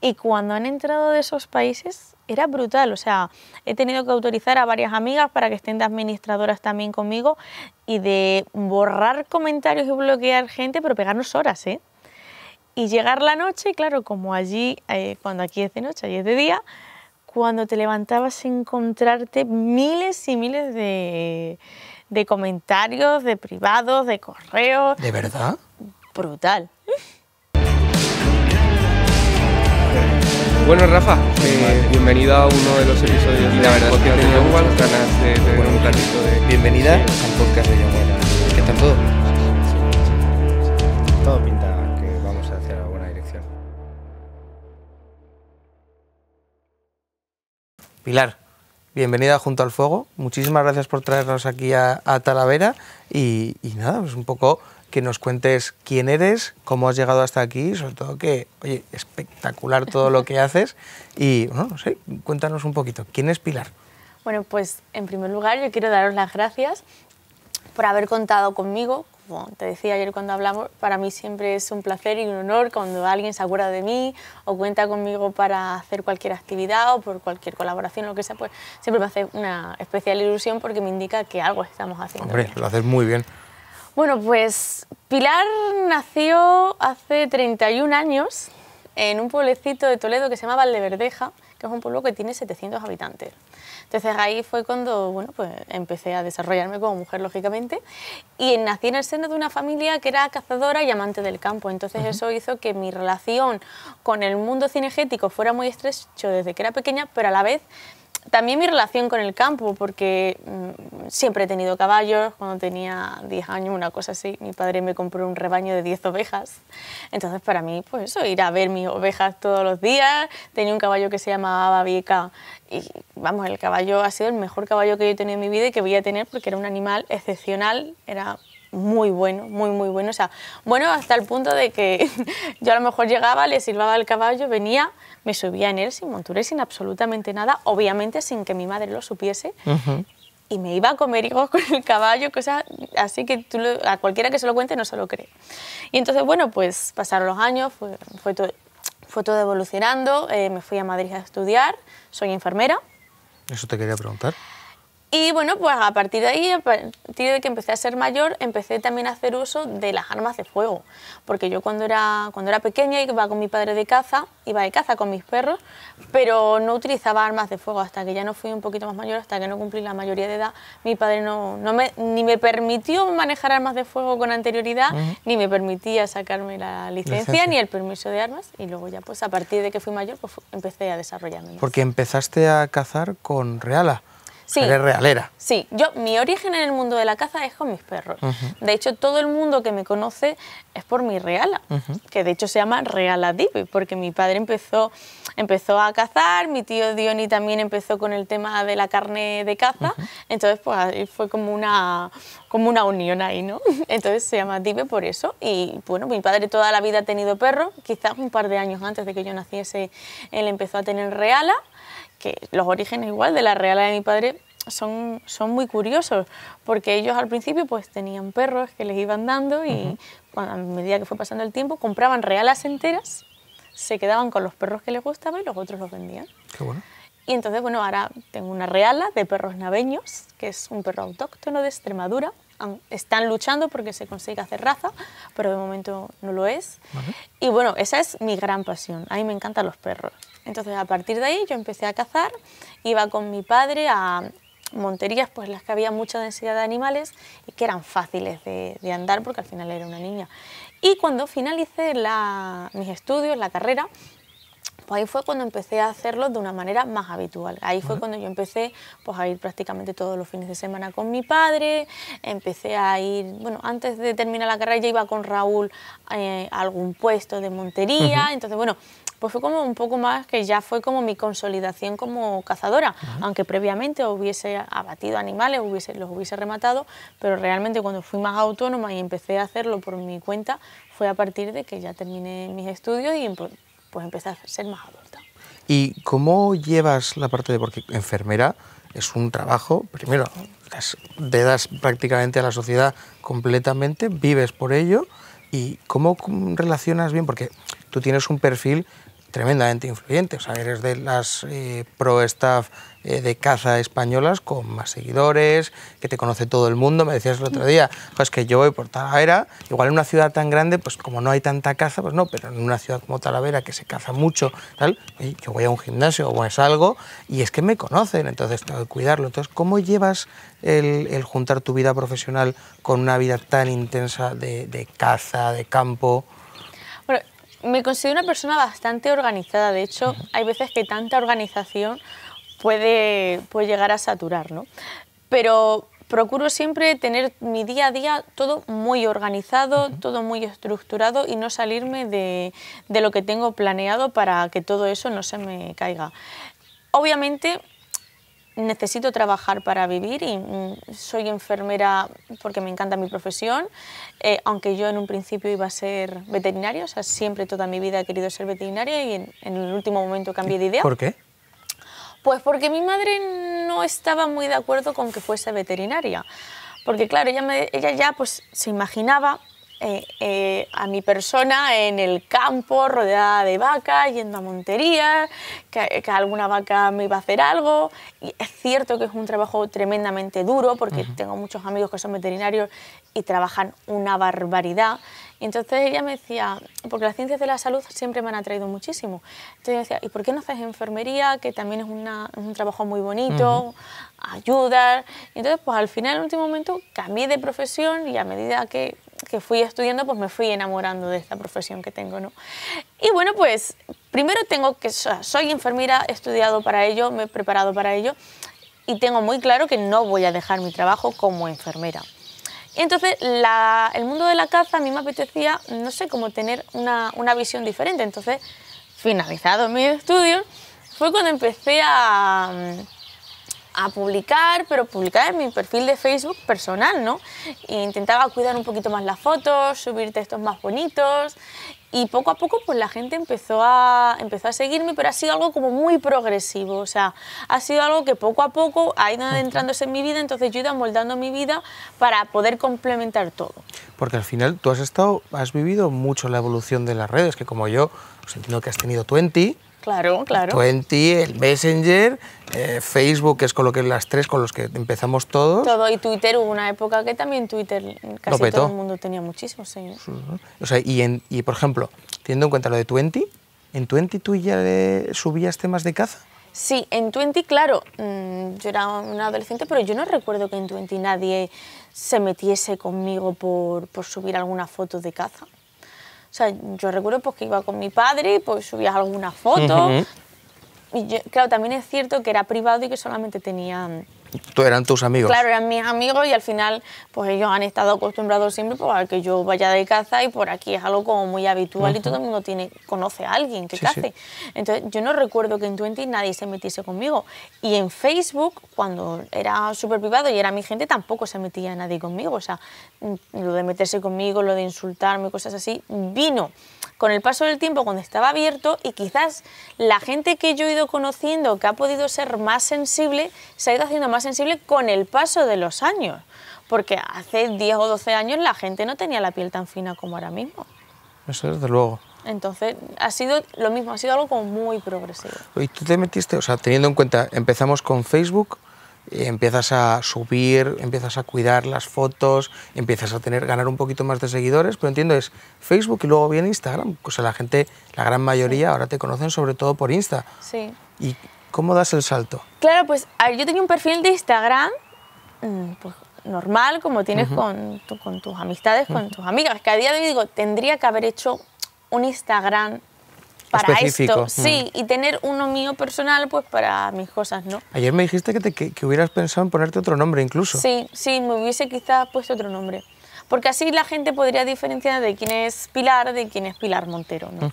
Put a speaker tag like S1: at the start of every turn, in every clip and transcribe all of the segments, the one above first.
S1: Y cuando han entrado de esos países era brutal, o sea, he tenido que autorizar a varias amigas para que estén de administradoras también conmigo y de borrar comentarios y bloquear gente, pero pegarnos horas, ¿eh? Y llegar la noche, y claro, como allí, eh, cuando aquí es de noche, allí es de día, cuando te levantabas encontrarte miles y miles de, de comentarios, de privados, de correos. ¿De verdad? Brutal.
S2: Bueno, Rafa, eh, bienvenido a uno de los episodios de la de tener un ratito de... Bienvenida al podcast de Young ¿Qué todo? Todo pinta que vamos hacia la buena dirección. Pilar, bienvenida junto al fuego. Muchísimas gracias por traernos aquí a, Talavera y nada, pues un poco que nos cuentes quién eres, cómo has llegado hasta aquí, sobre todo que, oye, espectacular todo lo que haces. Y, no sé, cuéntanos un poquito, ¿quién es Pilar?
S1: Bueno, pues en primer lugar yo quiero daros las gracias por haber contado conmigo. Como te decía ayer cuando hablamos, para mí siempre es un placer y un honor cuando alguien se acuerda de mí o cuenta conmigo para hacer cualquier actividad o por cualquier colaboración, lo que sea, pues siempre me hace una especial ilusión porque me indica que algo estamos haciendo. Hombre,
S2: lo haces muy bien.
S1: Bueno, pues Pilar nació hace 31 años en un pueblecito de Toledo que se llama Valdeverdeja, que es un pueblo que tiene 700 habitantes. Entonces ahí fue cuando bueno, pues, empecé a desarrollarme como mujer, lógicamente, y nací en el seno de una familia que era cazadora y amante del campo. Entonces eso hizo que mi relación con el mundo cinegético fuera muy estrecho desde que era pequeña, pero a la vez también mi relación con el campo, porque mm, siempre he tenido caballos, cuando tenía 10 años, una cosa así, mi padre me compró un rebaño de 10 ovejas, entonces para mí, pues eso, ir a ver mis ovejas todos los días, tenía un caballo que se llamaba Babieca, y vamos, el caballo ha sido el mejor caballo que yo he tenido en mi vida y que voy a tener porque era un animal excepcional, era muy bueno, muy, muy bueno. O sea, bueno hasta el punto de que yo a lo mejor llegaba, le silbaba el caballo, venía, me subía en él sin montura y sin absolutamente nada, obviamente sin que mi madre lo supiese. Y me iba a comer hijos con el caballo, cosas así que tú a cualquiera que se lo cuente no se lo cree. Y entonces, bueno, pues pasaron los años, fue, todo, evolucionando. Eh, me fui a Madrid a estudiar, soy enfermera.
S2: Eso te quería preguntar.
S1: Y bueno, pues a partir de ahí, a partir de que empecé a ser mayor, empecé también a hacer uso de las armas de fuego. Porque yo cuando era, cuando era pequeña iba con mi padre de caza, iba de caza con mis perros, pero no utilizaba armas de fuego hasta que ya no fui un poquito más mayor, hasta que no cumplí la mayoría de edad. Mi padre no, no me, ni me permitió manejar armas de fuego con anterioridad, ni me permitía sacarme la licencia, ni el permiso de armas. Y luego ya pues a partir de que fui mayor, pues empecé a desarrollarme. Porque
S2: empezaste a cazar con reala.
S1: Sí. realera. Sí, yo, mi origen en el mundo de la caza es con mis perros. De hecho, todo el mundo que me conoce es por mi reala, que de hecho se llama Reala Dipi, porque mi padre empezó, empezó a cazar, mi tío Diony también empezó con el tema de la carne de caza, entonces pues ahí fue como una, como una unión ahí, ¿no? Entonces se llama Dipe por eso. Y bueno, mi padre toda la vida ha tenido perros, quizás un par de años antes de que yo naciese, él empezó a tener reala que los orígenes igual de la reala de mi padre son, son muy curiosos, porque ellos al principio pues tenían perros que les iban dando y a medida que fue pasando el tiempo compraban realas enteras, se quedaban con los perros que les gustaban y los otros los vendían. Qué bueno. Y entonces, bueno, ahora tengo una reala de perros naveños, que es un perro autóctono de Extremadura. Están luchando porque se consigue hacer raza, pero de momento no lo es. Y bueno, esa es mi gran pasión. A mí me encantan los perros. Entonces a partir de ahí yo empecé a cazar, iba con mi padre a monterías, pues las que había mucha densidad de animales y que eran fáciles de, andar porque al final era una niña. Y cuando finalicé mis estudios, la carrera, pues ahí fue cuando empecé a hacerlo de una manera más habitual. Ahí fue cuando yo empecé pues, a ir prácticamente todos los fines de semana con mi padre, empecé a ir, bueno, antes de terminar la carrera ya iba con Raúl eh, a algún puesto de montería, entonces bueno, pues fue como un poco más que ya fue como mi consolidación como cazadora, aunque previamente hubiese abatido animales, hubiese, los hubiese rematado, pero realmente cuando fui más autónoma y empecé a hacerlo por mi cuenta, fue a partir de que ya terminé mis estudios y pues, pues empecé a ser más adulta.
S2: ¿Y cómo llevas la parte de, porque enfermera es un trabajo, primero, te das prácticamente a la sociedad completamente, vives por ello, ¿y cómo relacionas bien? Porque tú tienes un perfil tremendamente influyente. O sea, eres de las eh, pro staff eh, de caza españolas con más seguidores, que te conoce todo el mundo. Me decías el otro día, pues que yo voy por Talavera, igual en una ciudad tan grande, pues como no hay tanta caza, pues no, pero en una ciudad como Talavera que se caza mucho, tal, yo voy a un gimnasio o es algo y es que me conocen, entonces tengo que cuidarlo. Entonces, ¿cómo llevas el, juntar tu vida profesional con una vida tan intensa de caza, de campo?
S1: me considero una persona bastante organizada. De hecho, hay veces que tanta organización puede, llegar a saturar, ¿no? Pero procuro siempre tener mi día a día todo muy organizado, todo muy estructurado y no salirme de, de lo que tengo planeado para que todo eso no se me caiga. Obviamente necesito trabajar para vivir y mm, soy enfermera porque me encanta mi profesión, eh, aunque yo en un principio iba a ser veterinaria, o sea, siempre toda mi vida he querido ser veterinaria y en, el último momento cambié de idea. ¿Por qué? Pues porque mi madre no estaba muy de acuerdo con que fuese veterinaria, porque claro, ella, ella ya pues se imaginaba eh, eh, a mi persona en el campo, rodeada de vacas, yendo a monterías, que, alguna vaca me iba a hacer algo. Y es cierto que es un trabajo tremendamente duro, porque tengo muchos amigos que son veterinarios y trabajan una barbaridad. Y entonces ella me decía, porque las ciencias de la salud siempre me han atraído muchísimo. Entonces yo decía, ¿y por qué no haces enfermería? Que también es, un trabajo muy bonito, ayuda Y entonces, pues al final, en último momento, cambié de profesión y a medida que que fui estudiando, pues me fui enamorando de esta profesión que tengo, ¿no? Y bueno, pues primero tengo que, soy enfermera, he estudiado para ello, me he preparado para ello y tengo muy claro que no voy a dejar mi trabajo como enfermera. Y entonces el mundo de la caza a mí me apetecía, no sé, como tener una, visión diferente. Entonces, finalizado mi estudios, fue cuando empecé a a publicar, pero publicar en mi perfil de Facebook personal, ¿no? E intentaba cuidar un poquito más las fotos, subir textos más bonitos y poco a poco pues la gente empezó a, empezó a seguirme, pero ha sido algo como muy progresivo, o sea, ha sido algo que poco a poco ha ido adentrándose en mi vida, entonces yo he ido moldando mi vida para poder complementar todo.
S2: Porque al final tú has estado, has vivido mucho la evolución de las redes, que como yo, pues que has tenido 20,
S1: Claro, claro.
S2: Twenty, el Messenger, eh, Facebook, que es con lo que las tres con los que empezamos todos.
S1: Todo, y Twitter, hubo una época que también Twitter casi todo el mundo tenía muchísimos seguidores.
S2: O sea, y, y por ejemplo, teniendo en cuenta lo de Twenty, ¿en Twenty tú ya subías temas de caza?
S1: Sí, en Twenty, claro, mm, yo era una adolescente, pero yo no recuerdo que en Twenty nadie se metiese conmigo por subir alguna foto de caza. O sea, yo recuerdo pues, que iba con mi padre, pues subía alguna foto. Y claro, también es cierto que era privado y que solamente tenían
S2: tú eran tus amigos. Claro,
S1: eran mis amigos y al final pues ellos han estado acostumbrados siempre pues, a que yo vaya de caza y por aquí es algo como muy habitual y todo el mundo tiene, conoce a alguien que sí, Entonces yo no recuerdo que en Twenty nadie se metiese conmigo y en Facebook cuando era súper privado y era mi gente tampoco se metía nadie conmigo. O sea, mm, lo de meterse conmigo, lo de insultarme, cosas así, vino con el paso del tiempo cuando estaba abierto y quizás la gente que yo he ido conociendo que ha podido ser más sensible, se ha ido haciendo más sensible con el paso de los años. Porque hace 10 o 12 años la gente no tenía la piel tan fina como ahora mismo.
S2: Eso desde luego.
S1: Entonces, ha sido lo mismo, ha sido algo como muy progresivo.
S2: ¿Y tú te metiste, o sea, teniendo en cuenta, empezamos con Facebook, empiezas a subir, empiezas a cuidar las fotos, empiezas a tener, ganar un poquito más de seguidores, pero entiendo es Facebook y luego viene Instagram. O sea, la gente, la gran mayoría ahora te conocen sobre todo por Insta. Sí. ¿Y cómo das el salto?
S1: Claro, pues yo tenía un perfil de Instagram mm, pues, normal, como tienes con, tus amistades, con tus amigas, que a día de hoy digo, tendría que haber hecho un Instagram
S2: para esto. Mm. Sí,
S1: y tener uno mío personal, pues para mis cosas, ¿no?
S2: Ayer me dijiste que, te, que, que hubieras pensado en ponerte otro nombre incluso.
S1: Sí, sí, me hubiese quizás puesto otro nombre porque así la gente podría diferenciar de quién es Pilar, de quién es Pilar Montero. ¿no?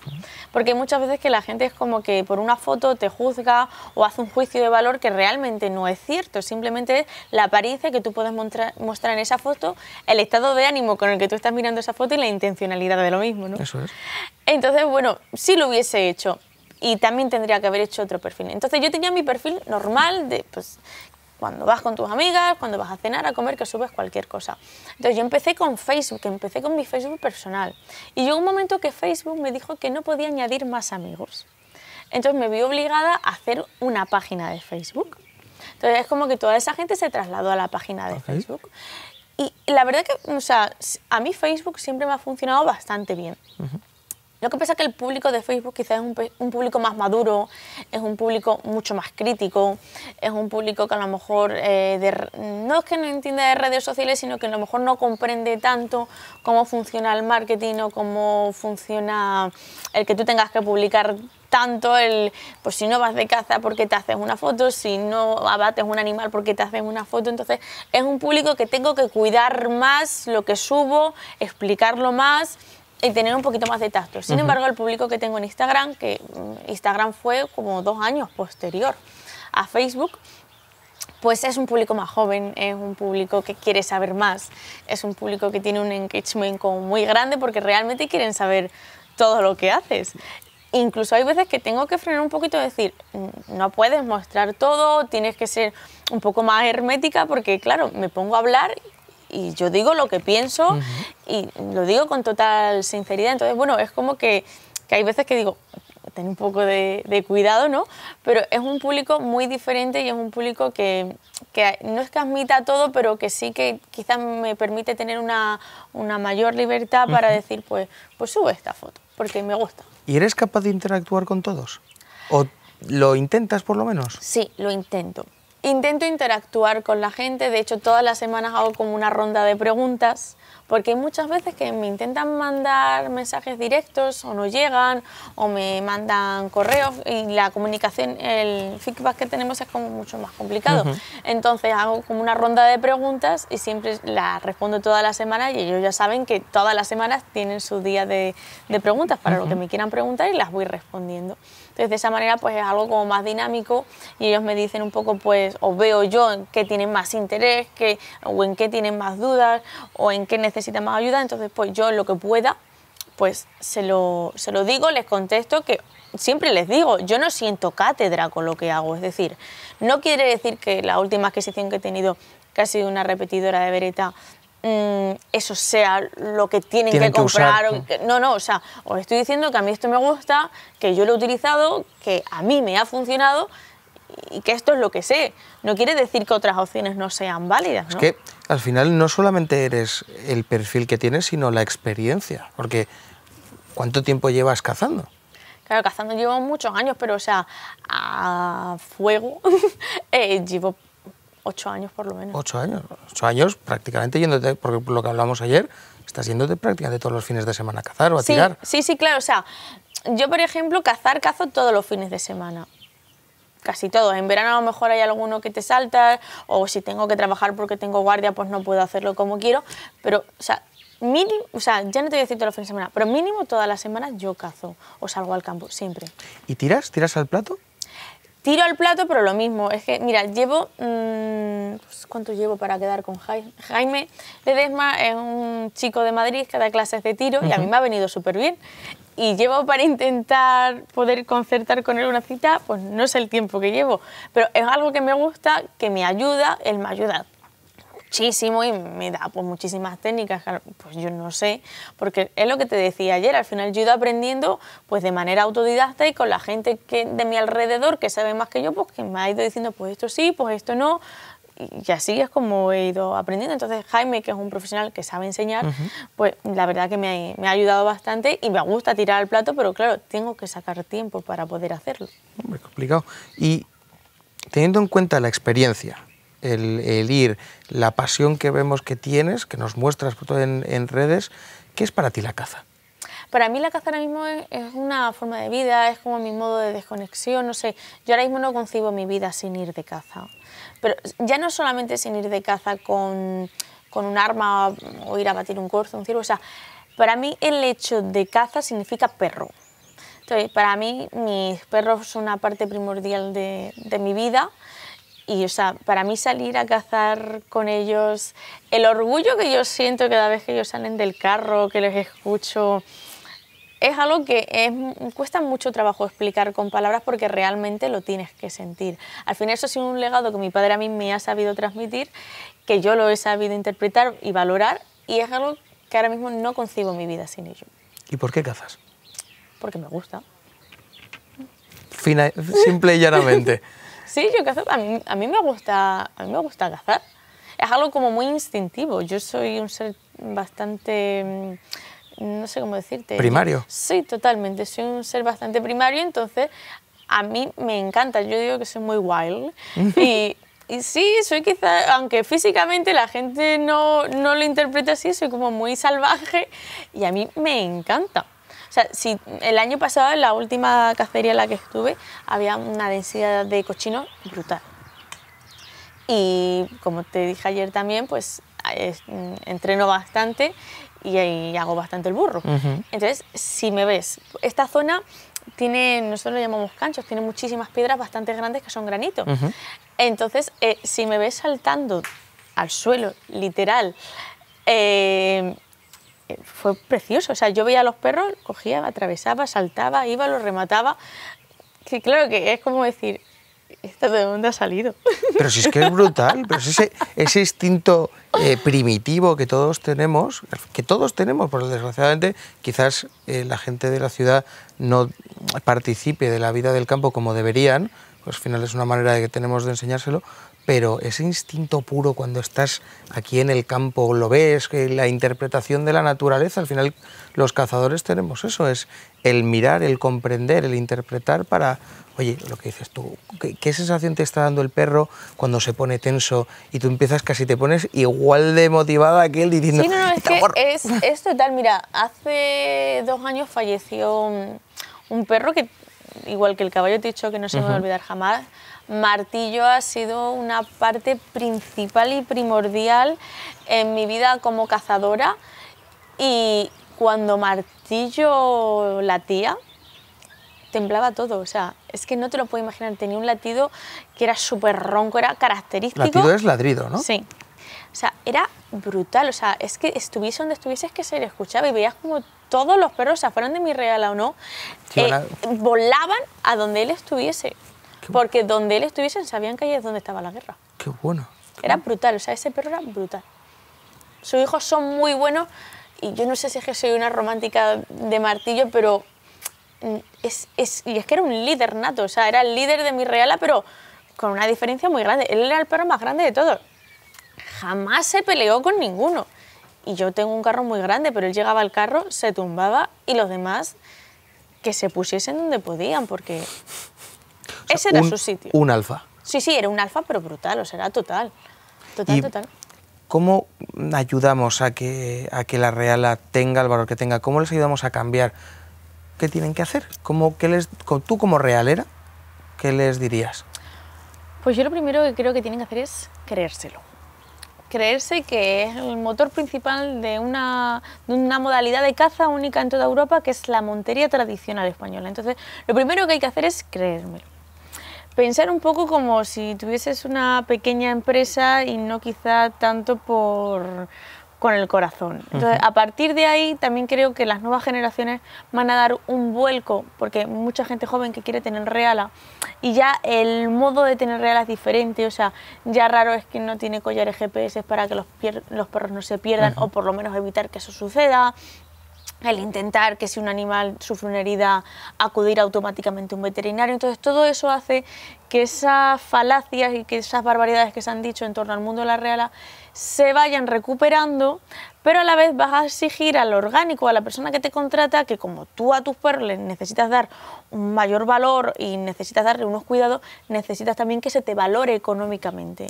S1: Porque muchas veces que la gente es como que por una foto te juzga o hace un juicio de valor que realmente no es cierto, simplemente es la apariencia que tú puedes mostrar en esa foto, el estado de ánimo con el que tú estás mirando esa foto y la intencionalidad de lo mismo. ¿no? Eso es. Entonces, bueno, si lo hubiese hecho, y también tendría que haber hecho otro perfil. Entonces yo tenía mi perfil normal, de, pues, cuando vas con tus amigas, cuando vas a cenar, a comer, que subes cualquier cosa. Entonces yo empecé con Facebook, empecé con mi Facebook personal. Y llegó un momento que Facebook me dijo que no podía añadir más amigos. Entonces me vi obligada a hacer una página de Facebook. Entonces es como que toda esa gente se trasladó a la página de Facebook. Y la verdad que, o sea, a mí Facebook siempre me ha funcionado bastante bien. Lo que pasa es que el público de Facebook quizás es un, público más maduro, es un público mucho más crítico, es un público que a lo mejor eh, no es que no entienda de redes sociales, sino que a lo mejor no comprende tanto cómo funciona el marketing o cómo funciona el que tú tengas que publicar tanto el, pues si no vas de caza, porque te haces una foto? Si no abates un animal, porque te haces una foto? Entonces es un público que tengo que cuidar más lo que subo, explicarlo más y tener un poquito más de tacto. Sin embargo, el público que tengo en Instagram, que mm, Instagram fue como dos años posterior a Facebook, pues es un público más joven, es un público que quiere saber más, es un público que tiene un engagement como muy grande porque realmente quieren saber todo lo que haces. Incluso hay veces que tengo que frenar un poquito y decir, mm, no puedes mostrar todo, tienes que ser un poco más hermética porque, claro, me pongo a hablar y yo digo lo que pienso y lo digo con total sinceridad. Entonces, bueno, es como que, hay veces que digo, ten un poco de, cuidado, ¿no? Pero es un público muy diferente y es un público que, que no es que admita todo, pero que sí que quizás me permite tener una, mayor libertad para decir, pues, pues sube esta foto, porque me gusta.
S2: ¿Y eres capaz de interactuar con todos? ¿O lo intentas por lo menos?
S1: Sí, lo intento. Intento interactuar con la gente, de hecho todas las semanas hago como una ronda de preguntas, porque muchas veces que me intentan mandar mensajes directos o no llegan, o me mandan correos y la comunicación, el feedback que tenemos es como mucho más complicado. Entonces hago como una ronda de preguntas y siempre las respondo todas las semanas y ellos ya saben que todas las semanas tienen su día de, preguntas para lo que me quieran preguntar y las voy respondiendo. Entonces de esa manera pues es algo como más dinámico y ellos me dicen un poco pues o veo yo en qué tienen más interés que, o en qué tienen más dudas o en qué necesitan más ayuda. Entonces pues yo lo que pueda pues se lo, se lo digo, les contesto que siempre les digo, yo no siento cátedra con lo que hago, es decir, no quiere decir que la última adquisición que he tenido, que ha sido una repetidora de vereta eh, eso sea lo que tienen, que comprar. no, no, o sea, os estoy diciendo que a mí esto me gusta, que yo lo he utilizado, que a mí me ha funcionado y que esto es lo que sé. No quiere decir que otras opciones no sean válidas. Es que
S2: al final no solamente eres el perfil que tienes, sino la experiencia. Porque ¿cuánto tiempo llevas cazando?
S1: Claro, cazando llevo muchos años, pero o sea, a fuego eh, llevo Ocho años por lo menos. Ocho
S2: años, ocho años prácticamente yéndote, porque por lo que hablamos ayer, estás yéndote prácticamente todos los fines de semana a cazar o a tirar.
S1: Sí, sí, claro, o sea, yo por ejemplo cazar cazo todos los fines de semana, casi todos. En verano a lo mejor hay alguno que te salta, o si tengo que trabajar porque tengo guardia, pues no puedo hacerlo como quiero, pero, o sea, mínimo, o sea, ya no te voy a decir todos los fines de semana, pero mínimo todas las semanas yo cazo o salgo al campo, siempre.
S2: ¿Y tiras? ¿Tiras al plato?
S1: Tiro al plato, pero lo mismo. Es que, mira, llevo... Mm, pues, ¿Cuánto llevo para quedar con Jaime? Jaime Ledesma es un chico de Madrid que da clases de tiro y a mí me ha venido súper bien. Y llevo para intentar poder concertar con él una cita, pues no es el tiempo que llevo, pero es algo que me gusta, que me ayuda, él me ha ayudado muchísimo y me da pues muchísimas técnicas, pues yo no sé, porque es lo que te decía ayer, al final yo he ido aprendiendo pues de manera autodidacta y con la gente que de mi alrededor que sabe más que yo, pues que me ha ido diciendo pues esto sí, pues esto no, y así es como he ido aprendiendo. Entonces Jaime, que es un profesional que sabe enseñar, pues la verdad que me ha, me ha, ayudado bastante y me gusta tirar al plato, pero claro, tengo que sacar tiempo para poder hacerlo.
S2: Muy complicado. Y teniendo en cuenta la experiencia, el, ir, la pasión que vemos que tienes, que nos muestras en, redes, ¿qué es para ti la caza?
S1: Para mí la caza ahora mismo es, una forma de vida, es como mi modo de desconexión, no sé, yo ahora mismo no concibo mi vida sin ir de caza. Pero ya no solamente sin ir de caza con, con un arma o ir a batir un corzo, un ciervo, o sea, para mí el hecho de caza significa perro. Entonces, para mí mis perros son una parte primordial de, de mi vida y, o sea, para mí salir a cazar con ellos, el orgullo que yo siento cada vez que ellos salen del carro, que les escucho, es algo que cuesta mucho trabajo explicar con palabras porque realmente lo tienes que sentir. Al final eso ha sido un legado que mi padre a mí me ha sabido transmitir, que yo lo he sabido interpretar y valorar, y es algo que ahora mismo no concibo mi vida sin ello.
S2: ¿Y por qué cazas?
S1: Porque me gusta.
S2: simple y llanamente.
S1: Sí, yo cazo, a mí, me gusta, a me gusta cazar. Es algo como muy instintivo. Yo soy un ser bastante mm, no sé cómo decirte. ¿Primario? sí, totalmente. Soy un ser bastante primario, entonces a mí me encanta. Yo digo que soy muy wild. y, sí, soy quizá, aunque físicamente la gente no, no lo interpreta así, soy como muy salvaje y a mí me encanta sea, si el año pasado, en la última cacería en la que estuve, había una densidad de cochinos brutal. Y como te dije ayer también, pues mm, entreno bastante y, hago bastante el burro. Entonces, si me ves, esta zona tiene, nosotros lo llamamos canchos, tiene muchísimas piedras bastante grandes que son granito. Entonces, eh, si me ves saltando al suelo, literal, eh, eh, fue precioso. O sea, yo veía a los perros, cogía, atravesaba, saltaba, iba, los remataba. Sí, claro que es como decir, ¿esto de dónde ha salido?
S2: Pero si es que es brutal, pero ese, instinto eh, primitivo que todos tenemos, que todos tenemos, porque desgraciadamente quizás eh, la gente de la ciudad no participe de la vida del campo como deberían, pues al final es una manera de que tenemos de enseñárselo, pero ese instinto puro cuando estás aquí en el campo, lo ves, que la interpretación de la naturaleza, al final los cazadores tenemos eso, es el mirar, el comprender, el interpretar para, oye, lo que dices tú, ¿qué, sensación te está dando el perro cuando se pone tenso y tú empiezas casi te pones igual de motivada que él diciendo... Sí,
S1: no, es que es, es total, mira, hace dos años falleció un, perro que, igual que el caballo, te he dicho que no se me va a olvidar jamás, martillo ha sido una parte principal y primordial en mi vida como cazadora y cuando martillo latía, temblaba todo, o sea, es que no te lo puedo imaginar, tenía un latido que era súper ronco, era característico. Latido es ladrido, ¿no? Sí. O sea, era brutal, o sea, es que estuviese donde estuviese es que se le escuchaba y veías como todos los perros, o sea, fueran de mi regala o no, eh, volaban a donde él estuviese. Porque donde él estuviesen sabían que ahí es donde estaba la guerra. Qué bueno. era brutal, o sea, ese perro era brutal. Sus hijos son muy buenos y yo no sé si es que soy una romántica de martillo, pero mm, es, es, y es que era un líder nato, o sea, era el líder de mi reala, pero con una diferencia muy grande. Él era el perro más grande de todos. Jamás se peleó con ninguno. Y yo tengo un carro muy grande, pero él llegaba al carro, se tumbaba y los demás que se pusiesen donde podían, porque ese era su sitio. Un alfa. Sí, sí, era un alfa, pero brutal, o sea, era total. Total, total.
S2: ¿Cómo ayudamos a que, a que la Reala tenga el valor que tenga? ¿Cómo les ayudamos a cambiar? ¿Qué tienen que hacer? ¿Cómo, les, tú como realera, ¿qué les dirías?
S1: Pues yo lo primero que creo que tienen que hacer es creérselo. Creerse que es el motor principal de una, de una, modalidad de caza única en toda Europa, que es la montería tradicional española. Entonces, lo primero que hay que hacer es creérmelo pensar un poco como si tuvieses una pequeña empresa y no quizá tanto por con el corazón. Entonces, a partir de ahí también creo que las nuevas generaciones van a dar un vuelco, porque mucha gente joven que quiere tener reala y ya el modo de tener realas es diferente, o sea, ya raro es que no tiene collares GPS para que los, perros no se pierdan o por lo menos evitar que eso suceda, el intentar que si un animal sufre una herida, acudir automáticamente a un veterinario. Entonces todo eso hace que esas falacias y que esas barbaridades que se han dicho en torno al mundo de la reala se vayan recuperando, pero a la vez vas a exigir al orgánico, a la persona que te contrata, que como tú a tus perros necesitas dar un mayor valor y necesitas darle unos cuidados, necesitas también que se te valore económicamente.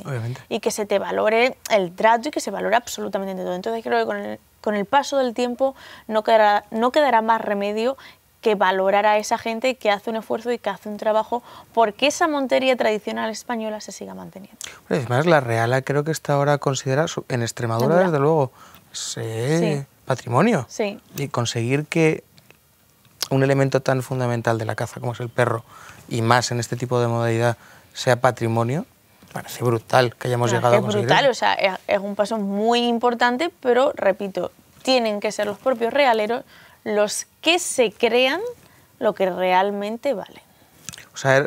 S1: Y que se te valore el trato y que se valore absolutamente todo. Entonces creo que con el, con el paso del tiempo no quedará, no quedará más remedio que valorar a esa gente que hace un esfuerzo y que hace un trabajo porque esa montería tradicional española se siga manteniendo.
S2: además, la Reala creo que está ahora considerada, en Extremadura, desde luego, patrimonio. Y conseguir que un elemento tan fundamental de la caza como es el perro, y más en este tipo de modalidad, sea patrimonio, parece brutal que hayamos llegado a conseguir. brutal, o
S1: sea, es un paso muy importante, pero repito, tienen que ser los propios realeros los que se crean lo que realmente valen.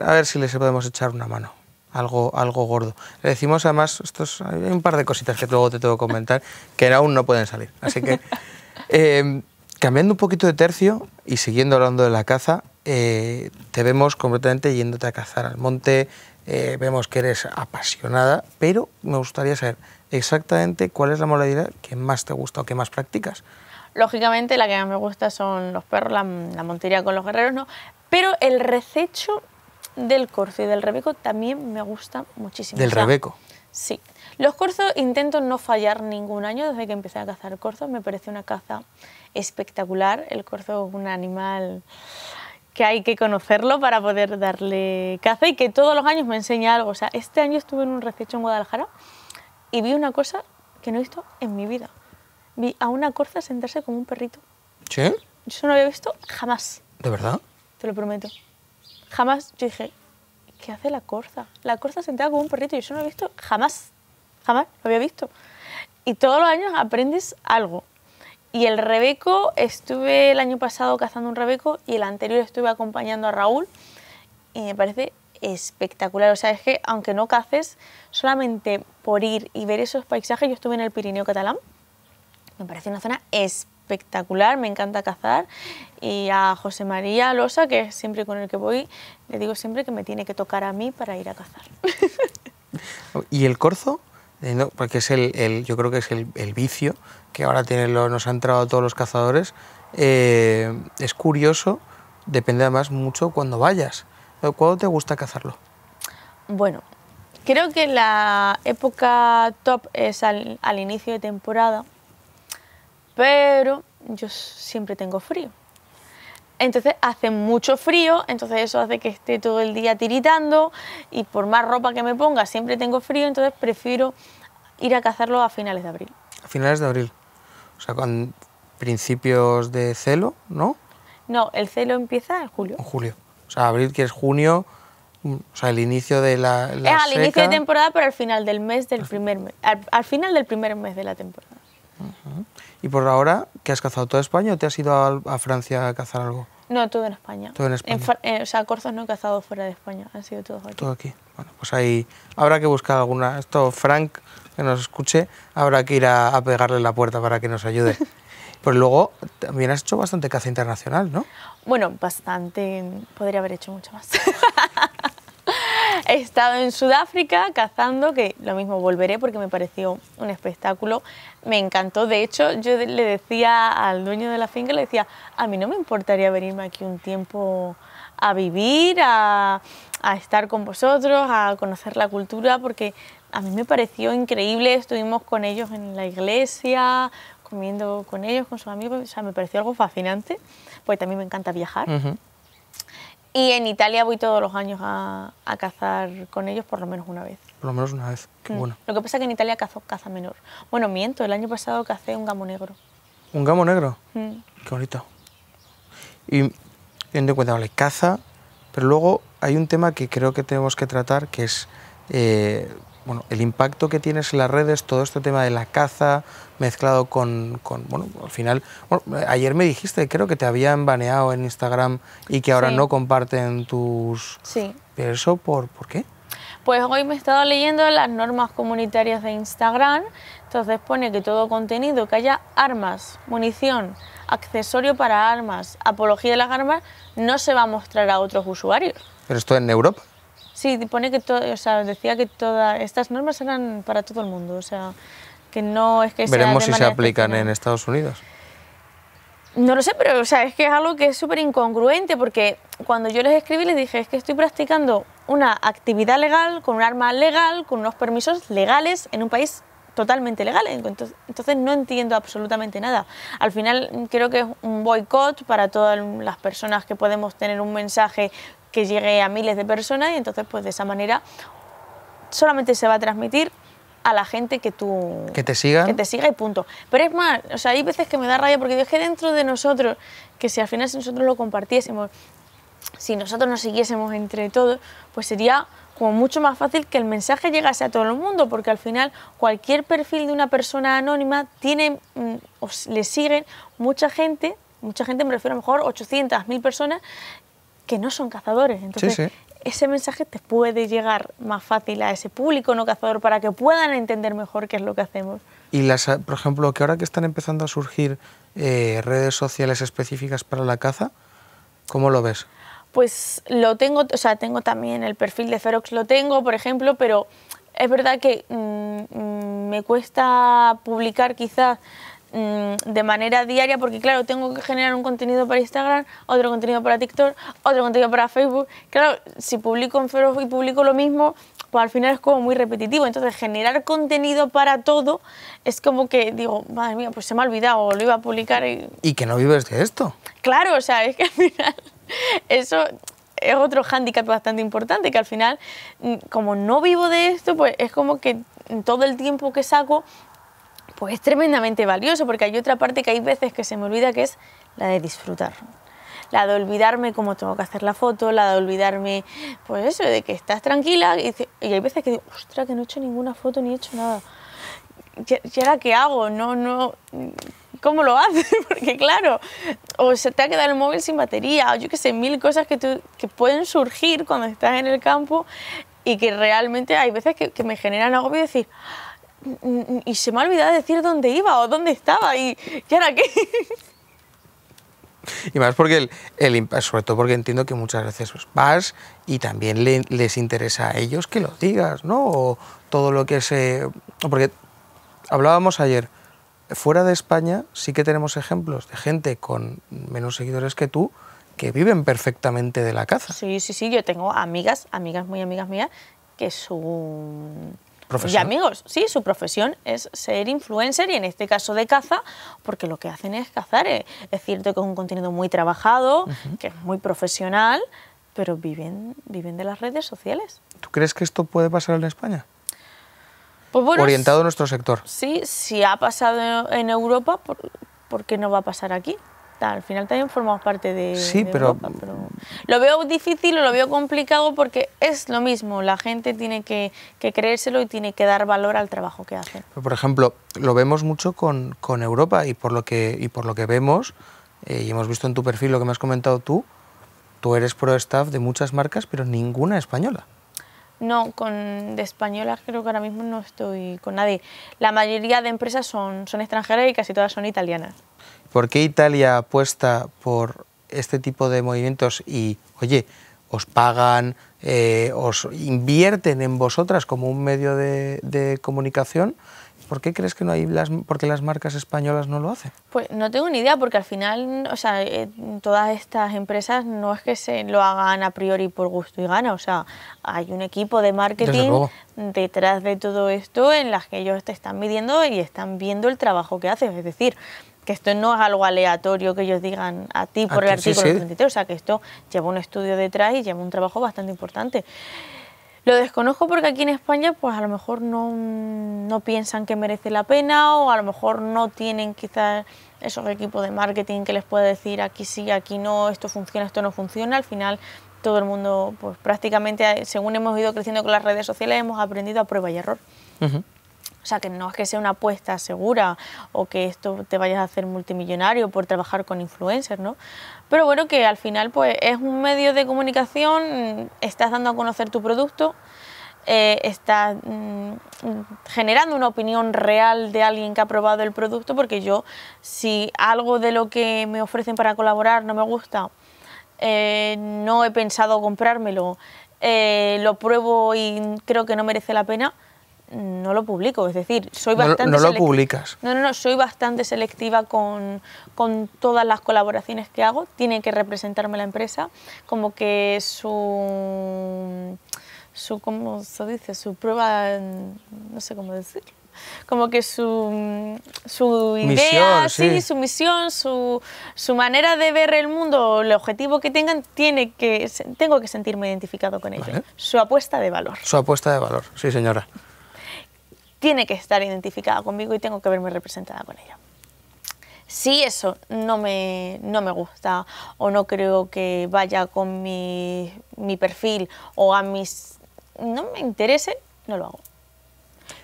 S2: a ver si les podemos echar una mano. Algo, algo gordo. Le decimos además, hay un par de cositas que luego te tengo que comentar, que aún no pueden salir. Así que, eh, cambiando un poquito de tercio y siguiendo hablando de la caza, eh, te vemos completamente yéndote a cazar al monte, eh, vemos que eres apasionada, pero me gustaría saber exactamente cuál es la modalidad que más te gusta o que más practicas.
S1: Lógicamente la que más me gusta son los perros, la, montería con los guerreros, ¿no? Pero el rececho del corzo y del rebeco también me gusta muchísimo. ¿Del rebeco? Sí. Los corzos intento no fallar ningún año desde que empecé a cazar corzos. Me parece una caza espectacular. El corzo es un animal que hay que conocerlo para poder darle caza y que todos los años me enseña algo. O sea, este año estuve en un rececho en Guadalajara y vi una cosa que no he visto en mi vida vi a una corza sentarse como un perrito. ¿Sí? Yo no había visto jamás. ¿De verdad? Te lo prometo. Jamás yo dije, ¿qué hace la corza? La corza sentada como un perrito y yo no lo he visto jamás. Jamás lo había visto. Y todos los años aprendes algo. Y el rebeco, estuve el año pasado cazando un rebeco y el anterior estuve acompañando a Raúl y me parece espectacular. O sea, es que aunque no caces, solamente por ir y ver esos paisajes, yo estuve en el Pirineo catalán me parece una zona espectacular, me encanta cazar y a José María Losa, que es siempre con el que voy, le digo siempre que me tiene que tocar a mí para ir a cazar.
S2: ¿Y el corzo? Eh, porque es el, yo creo que es el, vicio que ahora tienen nos han entrado todos los cazadores. Eh, es curioso, depende además mucho cuando vayas. ¿Cuándo te gusta cazarlo?
S1: Bueno, creo que la época top es al inicio de temporada, pero yo siempre tengo frío. Entonces hace mucho frío, entonces eso hace que esté todo el día tiritando y por más ropa que me ponga siempre tengo frío, entonces prefiero ir a cazarlo a finales de abril.
S2: A finales de abril. O sea, con principios de celo, ¿no?
S1: No, el celo empieza en julio. En
S2: julio. O sea, abril que es junio, mm, o sea, el inicio de la, la Es al inicio de
S1: temporada, pero al final del mes del primer mes, al, final del primer mes de la temporada.
S2: ¿Y por ahora que has cazado toda España o te has ido a, Francia a cazar algo?
S1: No, todo en España. Todo en España. Eh, o sea, corzos no he cazado fuera de España, han sido todos aquí. Todo
S2: aquí. Bueno, pues ahí habrá que buscar alguna. Esto, Frank, que nos escuche, habrá que ir a, a pegarle la puerta para que nos ayude. Pero luego también has hecho bastante caza internacional, ¿no?
S1: Bueno, bastante. Podría haber hecho mucho más. He estado en Sudáfrica cazando, que lo mismo volveré porque me pareció un espectáculo. Me encantó. De hecho, yo le decía al dueño de la finca, le decía, a mí no me importaría venirme aquí un tiempo a vivir, a, estar con vosotros, a conocer la cultura, porque a mí me pareció increíble. Estuvimos con ellos en la iglesia, comiendo con ellos, con sus amigos. O sea, me pareció algo fascinante, porque también me encanta viajar. Y en Italia voy todos los años a, a, cazar con ellos por lo menos una vez. Por lo menos una vez, qué mm. bueno. Lo que pasa es que en Italia cazo caza menor. Bueno, miento, el año pasado cacé un gamo negro.
S2: ¿Un gamo negro? Mm. Qué bonito. Y teniendo en cuenta, vale, caza, pero luego hay un tema que creo que tenemos que tratar, que es eh, bueno, el impacto que tienes en las redes, todo este tema de la caza, mezclado con, bueno, al final, bueno, ayer me dijiste, creo que te habían baneado en Instagram y que ahora no comparten tus... Sí. ¿Pero eso por, por qué?
S1: Pues hoy me he estado leyendo las normas comunitarias de Instagram, entonces pone que todo contenido que haya armas, munición, accesorio para armas, apología de las armas, no se va a mostrar a otros usuarios.
S2: ¿Pero esto en Europa?
S1: Sí, pone que todo, o sea, decía que todas estas normas eran para todo el mundo, o sea, que no es que Veremos si se
S2: aplican en Estados Unidos.
S1: No lo sé, pero o sea, es que es algo que es súper incongruente porque cuando yo les escribí les dije, es que estoy practicando una actividad legal con un arma legal, con unos permisos legales en un país totalmente legal. Entonces, entonces no entiendo absolutamente nada. Al final creo que es un boicot para todas las personas que podemos tener un mensaje que llegue a miles de personas y entonces pues de esa manera solamente se va a transmitir a la gente que tú... Que te siga. Que te siga y punto. Pero es más, o sea, hay veces que me da rabia porque dije dentro de nosotros, que si al final nosotros lo compartiésemos, si nosotros nos siguiésemos entre todos, pues sería como mucho más fácil que el mensaje llegase a todo el mundo, porque al final cualquier perfil de una persona anónima tiene, mm, o le siguen mucha gente, mucha gente me refiero a mejor 800.000 personas, que no son cazadores. Entonces, ese mensaje te puede llegar más fácil a ese público no cazador para que puedan entender mejor qué es lo que hacemos.
S2: Y las, por ejemplo, que ahora que están empezando a surgir eh, redes sociales específicas para la caza, ¿cómo lo ves?
S1: Pues lo tengo, o sea, tengo también el perfil de Ferox, lo tengo, por ejemplo, pero es verdad que mm, mm, me cuesta publicar quizás Mm, de manera diaria, porque claro, tengo que generar un contenido para Instagram, otro contenido para TikTok, otro contenido para Facebook. Claro, si publico en Facebook y publico lo mismo, pues al final es como muy repetitivo. Entonces, generar contenido para todo es como que digo, madre mía, pues se me ha olvidado, lo iba a publicar. Y,
S2: ¿Y que no vives de esto.
S1: Claro, o sea, es que al final eso es otro hándicap bastante importante, que al final, mm, como no vivo de esto, pues es como que todo el tiempo que saco pues es tremendamente valioso, porque hay otra parte que hay veces que se me olvida, que es la de disfrutar. La de olvidarme cómo tengo que hacer la foto, la de olvidarme, pues eso, de que estás tranquila. Y, hay veces que digo, ostras, que no he hecho ninguna foto ni he hecho nada. ¿Y ahora qué hago? No, no, ¿cómo lo haces? Porque claro, o se te ha quedado el móvil sin batería, o yo qué sé, mil cosas que, pueden surgir cuando estás en el campo y que realmente hay veces que, me generan algo... y decir, Mm, mm, y se me ha olvidado decir dónde iba o dónde estaba y, y ahora qué.
S2: Y más porque, el, el, sobre todo porque entiendo que muchas veces pues, vas y también les interesa a ellos que lo digas, ¿no? O todo lo que se... Porque hablábamos ayer, fuera de España sí que tenemos ejemplos de gente con menos seguidores que tú que viven perfectamente de la
S1: caza. Sí, sí, sí, yo tengo amigas, amigas muy amigas mías, que son... Y amigos, sí, su profesión es ser influencer y en este caso de caza, porque lo que hacen es cazar. Eh. Es cierto que es un contenido muy trabajado, que es muy profesional, pero viven, viven de las redes sociales.
S2: ¿Tú crees que esto puede pasar en España?
S1: Pues Orientado a nuestro sector. Sí, si ha pasado en Europa, ¿por qué no va a pasar aquí? al final también formamos parte de, sí, pero... Lo veo difícil o lo veo complicado porque es lo mismo, la gente tiene que, creérselo y tiene que dar valor al trabajo que hace. Por
S2: ejemplo, lo vemos mucho con, Europa y por lo que, y por lo que vemos, eh, y hemos visto en tu perfil lo que me has comentado tú, tú eres pro staff de muchas marcas, pero ninguna española.
S1: No, con, de españolas creo que ahora mismo no estoy con nadie. La mayoría de empresas son, son extranjeras y casi todas son italianas.
S2: ¿Por qué Italia apuesta por este tipo de movimientos y, oye, os pagan, eh, os invierten en vosotras como un medio de, comunicación? ¿Por qué crees que no hay las, porque las marcas españolas no lo hacen?
S1: Pues no tengo ni idea, porque al final, o sea, eh, todas estas empresas no es que se lo hagan a priori por gusto y gana, o sea, hay un equipo de marketing detrás de todo esto en las que ellos te están midiendo y están viendo el trabajo que haces, es decir, que esto no es algo aleatorio que ellos digan a ti por el artículo 33, o sea que esto lleva un estudio detrás y lleva un trabajo bastante importante. Lo desconozco porque aquí en España pues a lo mejor no, piensan que merece la pena o a lo mejor no tienen quizás esos equipos de marketing que les pueda decir aquí sí, aquí no, esto funciona, esto no funciona. Al final todo el mundo pues prácticamente según hemos ido creciendo con las redes sociales hemos aprendido a prueba y error. O sea, que no es que sea una apuesta segura o que esto te vayas a hacer multimillonario por trabajar con influencers, ¿no? Pero bueno, que al final pues es un medio de comunicación, estás dando a conocer tu producto, eh, estás mm, generando una opinión real de alguien que ha probado el producto, porque yo si algo de lo que me ofrecen para colaborar no me gusta, eh, no he pensado comprármelo, eh, lo pruebo y creo que no merece la pena, no lo publico, es decir, soy bastante... No, lo publicas. No, no, no, soy bastante selectiva con, todas las colaboraciones que hago, tiene que representarme la empresa, como que su... su ¿Cómo se dice? Su prueba, no sé cómo decirlo. como que su, su idea, sí. su misión, su, su, manera de ver el mundo, el objetivo que tengan, tiene que, tengo que sentirme identificado con ellos. Su apuesta de valor.
S2: Su apuesta de valor, sí señora
S1: tiene que estar identificada conmigo y tengo que verme representada con ella. Si eso no me, no me gusta o no creo que vaya con mi, perfil o a mis... no me interese, no lo hago.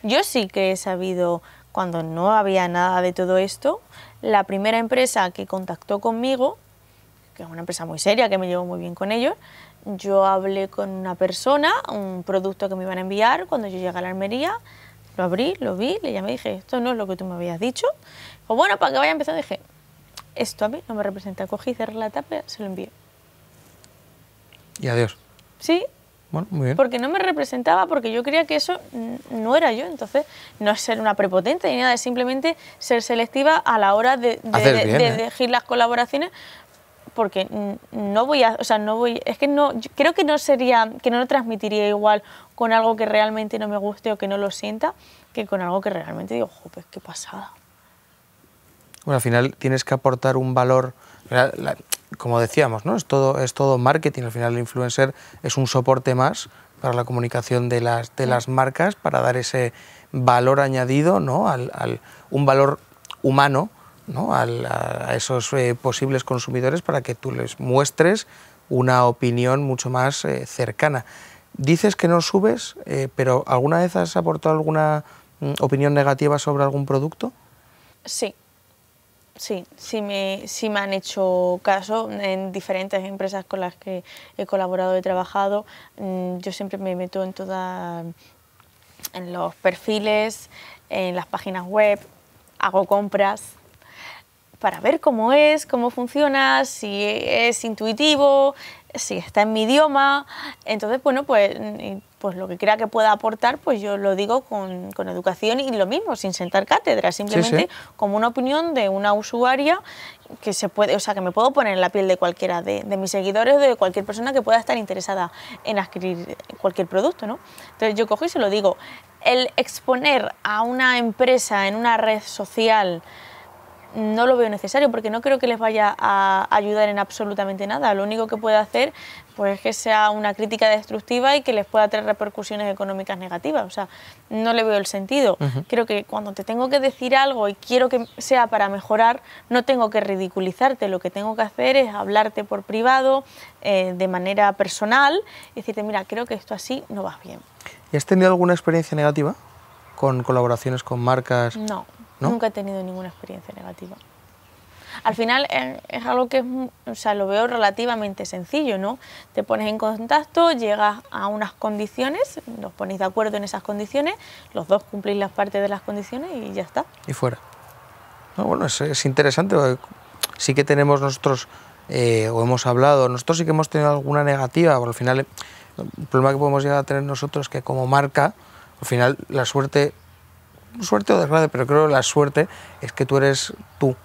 S1: Yo sí que he sabido, cuando no había nada de todo esto, la primera empresa que contactó conmigo, que es una empresa muy seria, que me llevo muy bien con ellos, yo hablé con una persona, un producto que me iban a enviar cuando yo llegué a la armería... Lo abrí, lo vi, le llamé y dije, esto no es lo que tú me habías dicho. Pues bueno, para que vaya a empezar dije, esto a mí no me representa. Cogí, cerré la tapa, se lo envié. Y adiós. Sí. Bueno, muy bien. Porque no me representaba, porque yo creía que eso no era yo. Entonces, no es ser una prepotente ni nada, es simplemente ser selectiva a la hora de, ¿eh? elegir las colaboraciones, porque no voy a, o sea, no voy, es que no, creo que no sería, que no lo transmitiría igual con algo que realmente no me guste o que no lo sienta, que con algo que realmente digo, joder, qué pasada.
S2: Bueno, al final tienes que aportar un valor, como decíamos, ¿no? Es todo, es todo marketing, al final el influencer es un soporte más para la comunicación de las, de las marcas, para dar ese valor añadido, ¿no? Al, un valor humano, ¿no? a esos eh, posibles consumidores para que tú les muestres una opinión mucho más eh, cercana. Dices que no subes, eh, pero ¿alguna vez has aportado alguna mm, opinión negativa sobre algún producto?
S1: Sí, sí, sí me, sí me han hecho caso en diferentes empresas con las que he colaborado, he trabajado. Mm, yo siempre me meto en todas, en los perfiles, en las páginas web, hago compras para ver cómo es, cómo funciona, si es intuitivo, si está en mi idioma, entonces, bueno, pues, pues lo que crea que pueda aportar, pues yo lo digo con, educación y lo mismo, sin sentar cátedra, simplemente como una opinión de una usuaria que se puede, o sea, que me puedo poner en la piel de cualquiera de, de mis seguidores de cualquier persona que pueda estar interesada en adquirir cualquier producto, ¿no? Entonces yo cojo y se lo digo. El exponer a una empresa en una red social, no lo veo necesario porque no creo que les vaya a ayudar en absolutamente nada. Lo único que puede hacer pues es que sea una crítica destructiva y que les pueda traer repercusiones económicas negativas. O sea, no le veo el sentido. Creo que cuando te tengo que decir algo y quiero que sea para mejorar, no tengo que ridiculizarte. Lo que tengo que hacer es hablarte por privado, eh, de manera personal, y decirte, mira, creo que esto así no va bien.
S2: ¿Y has tenido alguna experiencia negativa con colaboraciones con marcas?
S1: No. Nunca he tenido ninguna experiencia negativa. Al final eh, es, algo que lo veo relativamente sencillo, ¿no? Te pones en contacto, llegas a unas condiciones, nos ponéis de acuerdo en esas condiciones, los dos cumplís las partes de las condiciones y ya está.
S2: Y fuera. bueno, es, interesante. Eh, sí que tenemos nosotros, eh, o hemos hablado, nosotros sí que hemos tenido alguna negativa, pero al final el problema que podemos llegar a tener nosotros es que como marca, al final la suerte suerte o desgracia, pero creo que la suerte es que tú eres tú.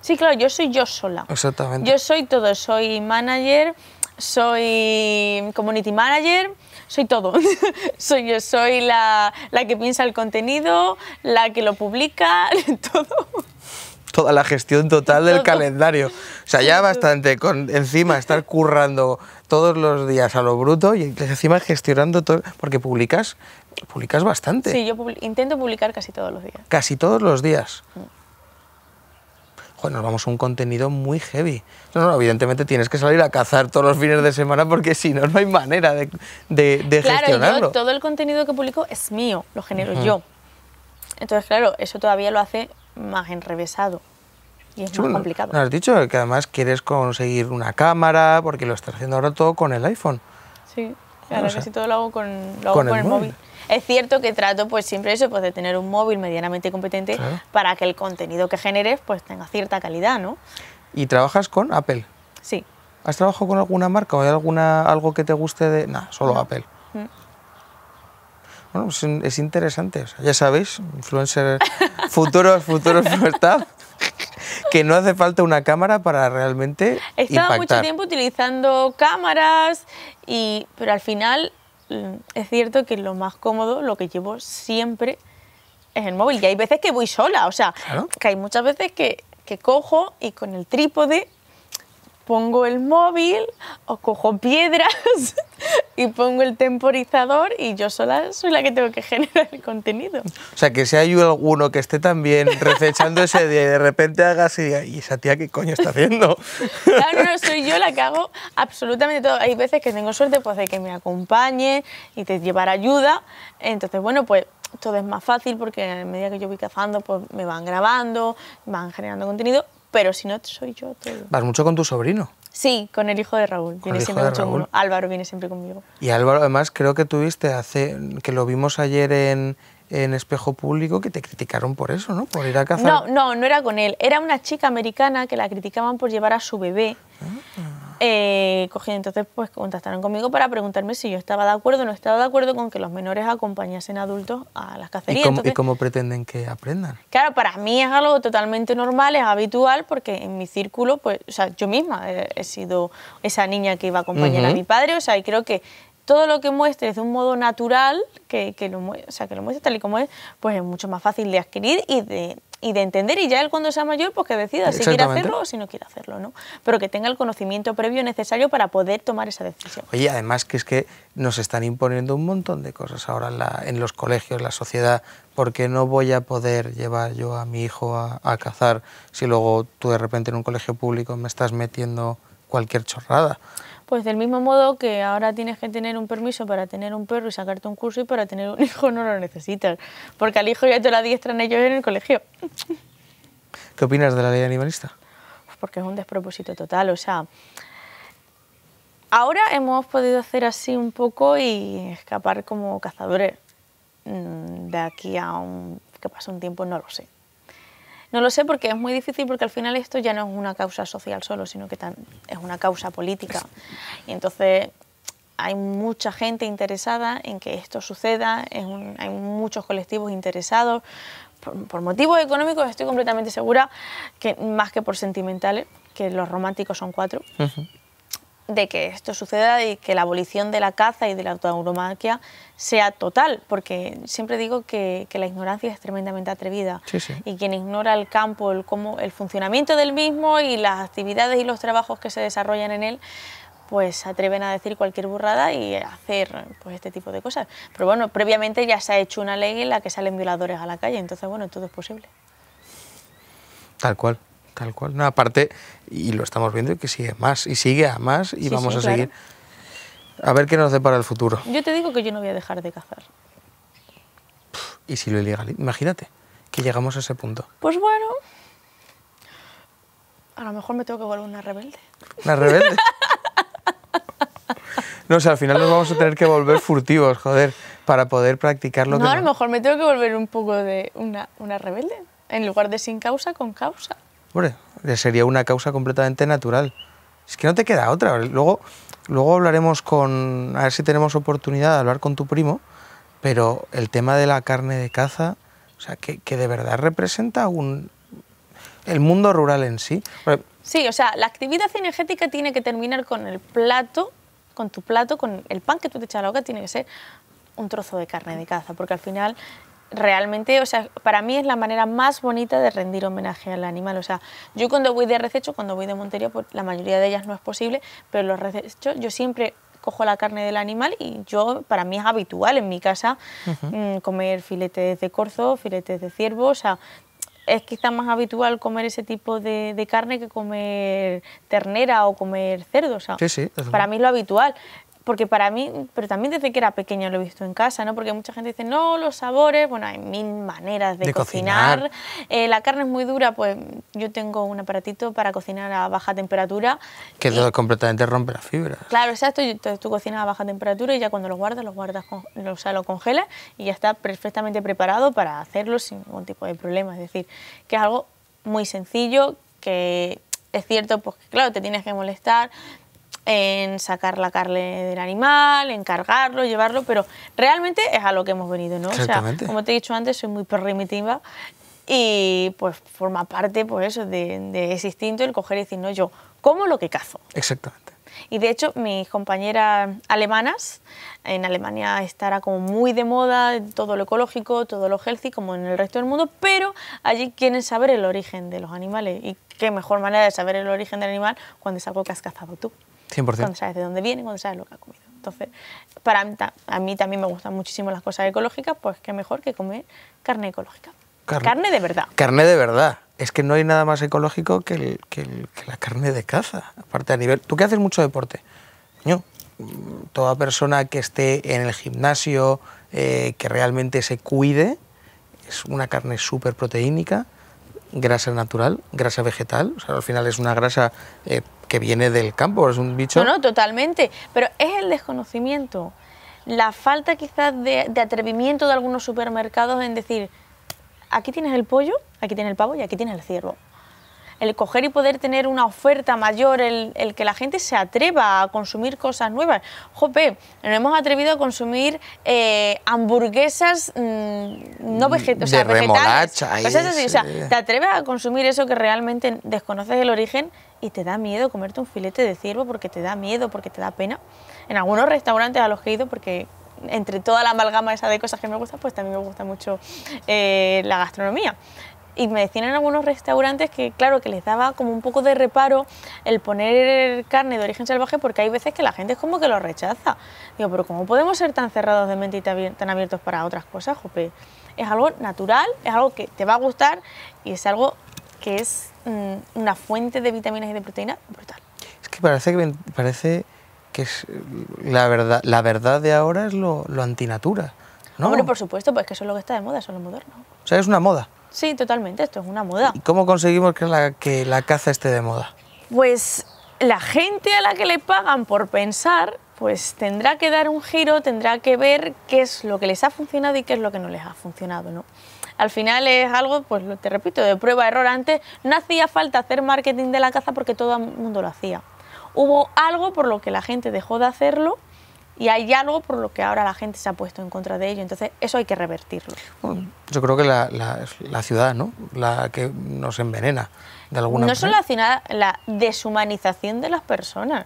S1: Sí, claro, yo soy yo sola.
S2: Exactamente. Yo
S1: soy todo, soy manager, soy community manager, soy todo. soy yo, soy la, que piensa el contenido, la que lo publica, todo
S2: toda la gestión total del calendario. O sea, ya bastante con encima estar currando todos los días a lo bruto y encima gestionando todo, porque publicas Publicas bastante. Sí, yo
S1: intento publicar casi todos los días.
S2: Casi todos los días. bueno, mm. vamos a un contenido muy heavy. No, no, evidentemente tienes que salir a cazar todos los fines de semana porque si no, no hay manera de, de, claro, gestionarlo. Yo, todo
S1: el contenido que publico es mío, lo genero yo. Entonces, claro, eso todavía lo hace más enrevesado. Y es más complicado. Nos
S2: has dicho que además quieres conseguir una cámara porque lo estás haciendo ahora todo con el iPhone.
S1: Sí, ahora casi todo lo hago con, lo hago ¿Con, el, móvil. Es cierto que trato pues siempre eso, pues de tener un móvil medianamente competente para que el contenido que generes pues tenga cierta calidad, ¿no?
S2: ¿Y trabajas con Apple? Sí. ¿Has trabajado con alguna marca o hay alguna, algo que te guste de...? nada, solo Apple. Mm. Bueno, pues, es interesante. ya sabéis, influencer, futuro, futuro, libertad, que no hace falta una cámara para realmente
S1: He estado mucho tiempo utilizando cámaras, y, pero al final Mm, es cierto que lo más cómodo, lo que llevo siempre, es el móvil. Y hay veces que voy sola, o sea, que hay muchas veces que, que cojo y con el trípode pongo el móvil o cojo piedras y pongo el temporizador y yo sola soy la que tengo que generar el contenido. O
S2: sea, que si hay alguno que esté también recechando ese día y de repente hagas y ¿y esa tía qué coño está haciendo?
S1: Claro, no, soy yo la que hago absolutamente todo. Hay veces que tengo suerte pues, de que me acompañe y te llevar ayuda. Entonces, bueno, pues todo es más fácil porque en medida que yo voy cazando, pues me van grabando, van generando contenido, pero si no soy yo todo.
S2: Vas mucho con tu sobrino.
S1: Sí, con el hijo de Raúl. viene siempre mucho Álvaro viene siempre conmigo.
S2: Y Álvaro, además, creo que tuviste hace, que lo vimos ayer en, en espejo público que te criticaron por eso, ¿no? Por ir a cazar. No,
S1: no, no era con él. Era una chica americana que la criticaban por llevar a su bebé. Ah. Eh, entonces, pues contactaron conmigo para preguntarme si yo estaba de acuerdo o no estaba de acuerdo con que los menores acompañasen adultos a las cacerías. ¿Y
S2: cómo, pretenden que aprendan?
S1: Claro, para mí es algo totalmente normal, es habitual, porque en mi círculo, pues, o sea, yo misma he, sido esa niña que iba a acompañar a mi padre, o sea, y creo que todo lo que muestres de un modo natural, que, que lo, o que lo muestres tal y como es, pues es mucho más fácil de adquirir y de, y de entender y ya él cuando sea mayor pues que decida si quiere hacerlo o si no quiere hacerlo, ¿no? Pero que tenga el conocimiento previo necesario para poder tomar esa decisión.
S2: Oye, además que es que nos están imponiendo un montón de cosas ahora en, los colegios, la sociedad, porque no voy a poder llevar yo a mi hijo a, a, cazar si luego tú de repente en un colegio público me estás metiendo cualquier chorrada.
S1: Pues del mismo modo que ahora tienes que tener un permiso para tener un perro y sacarte un curso y para tener un hijo no lo necesitas, porque al hijo ya te lo adiestran ellos en el colegio.
S2: ¿Qué opinas de la ley animalista?
S1: Pues porque es un despropósito total, o sea, ahora hemos podido hacer así un poco y escapar como cazadores. Mm, de aquí a un que pasa un tiempo no lo sé. No lo sé porque es muy difícil porque al final esto ya no es una causa social solo, sino que es una causa política. Y entonces hay mucha gente interesada en que esto suceda, hay muchos colectivos interesados. Por, motivos económicos estoy completamente segura que más que por sentimentales, que los románticos son cuatro de que esto suceda y que la abolición de la caza y de la tauromaquia sea total, porque siempre digo que, la ignorancia es tremendamente atrevida y quien ignora el campo, el, cómo, el funcionamiento del mismo y las actividades y los trabajos que se desarrollan en él, pues atreven a decir cualquier burrada y hacer pues este tipo de cosas. Pero bueno, previamente ya se ha hecho una ley en la que salen violadores a la calle, entonces bueno, todo es posible.
S2: Tal cual. Tal cual. No, aparte, y lo estamos viendo, que sigue más, y sigue a más, y vamos a seguir. A ver qué nos depara el futuro.
S1: Yo te digo que yo no voy a dejar de cazar.
S2: Y si lo ilegal, imagínate que llegamos a ese punto.
S1: Pues bueno, a lo mejor me tengo que volver una rebelde.
S2: ¿Una rebelde? no, sé al final nos vamos a tener que volver furtivos, joder, para poder practicar lo que... No, a
S1: lo mejor me tengo que volver un poco de una, una rebelde, en lugar de sin causa, con causa.
S2: Hombre, sería una causa completamente natural. Es que no te queda otra. Luego, luego hablaremos con, a ver si tenemos oportunidad de hablar con tu primo, pero el tema de la carne de caza, o sea, que, de verdad representa un, el mundo rural en sí.
S1: Sí, o sea, la actividad energética tiene que terminar con el plato, con tu plato, con el pan que tú te echas a la boca, tiene que ser un trozo de carne de caza, porque al final realmente, o sea, para mí es la manera más bonita de rendir homenaje al animal. O sea, yo cuando voy de rececho, cuando voy de Montería, pues la mayoría de ellas no es posible, pero los recechos yo siempre cojo la carne del animal y yo, para mí es habitual en mi casa mm, comer filetes de corzo, filetes de ciervo, o sea, es quizá más habitual comer ese tipo de, carne que comer ternera o comer cerdo. O sea, para mí es lo habitual porque para mí, pero también desde que era pequeña lo he visto en casa, ¿no? Porque mucha gente dice, no, los sabores, bueno, hay mil maneras de, cocinar. Eh, la carne es muy dura, pues yo tengo un aparatito para cocinar a baja temperatura.
S2: Que completamente rompe las fibras.
S1: Claro, exacto, entonces tú cocinas a baja temperatura y ya cuando lo guardas, lo guardas, o sea, lo congelas y ya está perfectamente preparado para hacerlo sin ningún tipo de problema. Es decir, que es algo muy sencillo, que es cierto, pues claro, te tienes que molestar, en sacar la carne del animal, en cargarlo, llevarlo, pero realmente es a lo que hemos venido, ¿no? O sea, como te he dicho antes, soy muy primitiva y pues forma parte pues eso de, de, ese instinto el coger y decir no yo como lo que cazo exactamente y de hecho mis compañeras alemanas en Alemania estará como muy de moda todo lo ecológico todo lo healthy como en el resto del mundo pero allí quieren saber el origen de los animales y qué mejor manera de saber el origen del animal cuando es algo que has cazado tú 100%. Cuando sabes de dónde viene, cuando sabes lo que ha comido. Entonces, para a mí también me gustan muchísimo las cosas ecológicas, pues qué mejor que comer carne ecológica. Carne, de verdad.
S2: Carne de verdad. Es que no hay nada más ecológico que, la carne de caza. Aparte a nivel... Tú qué haces mucho deporte. yo Toda persona que esté en el gimnasio, eh, que realmente se cuide, es una carne súper proteínica, grasa natural, grasa vegetal, o sea, al final es una grasa eh, que viene del campo, es un bicho... No, no,
S1: totalmente, pero es el desconocimiento, la falta quizás de, atrevimiento de algunos supermercados en decir, aquí tienes el pollo, aquí tienes el pavo y aquí tienes el ciervo el coger y poder tener una oferta mayor, el, que la gente se atreva a consumir cosas nuevas. Jope, No hemos atrevido a consumir hamburguesas no vegetales. o sea, te atreves a consumir eso que realmente desconoces el origen y te da miedo comerte un filete de ciervo porque te da miedo, porque te da pena. En algunos restaurantes a los que he ido, porque entre toda la amalgama esa de cosas que me gusta, pues también me gusta mucho eh, la gastronomía y me decían en algunos restaurantes que, claro, que les daba como un poco de reparo el poner carne de origen salvaje porque hay veces que la gente es como que lo rechaza. Digo, pero ¿cómo podemos ser tan cerrados de mente y tan abiertos para otras cosas, Jope? Es algo natural, es algo que te va a gustar y es algo que es mm, una fuente de vitaminas y de proteína brutal.
S2: Es que parece que, parece que es la, verdad, la verdad de ahora es lo, antinatura. ¿no? Hombre, por
S1: supuesto, pues que eso es lo que está de moda, eso es lo moderno.
S2: O sea, es una moda.
S1: Sí, totalmente, esto es una moda. ¿Y
S2: cómo conseguimos que la, que la caza esté de moda?
S1: Pues la gente a la que le pagan por pensar, pues tendrá que dar un giro, tendrá que ver qué es lo que les ha funcionado y qué es lo que no les ha funcionado, Al final es algo, pues te repito, de prueba-error. Antes no hacía falta hacer marketing de la caza porque todo el mundo lo hacía. Hubo algo por lo que la gente dejó de hacerlo y hay algo por lo que ahora la gente se ha puesto en contra de ello. Entonces, eso hay que revertirlo.
S2: yo creo que la, la, ciudad, ¿no? La que nos envenena de alguna manera. No
S1: solo la, la deshumanización de las personas.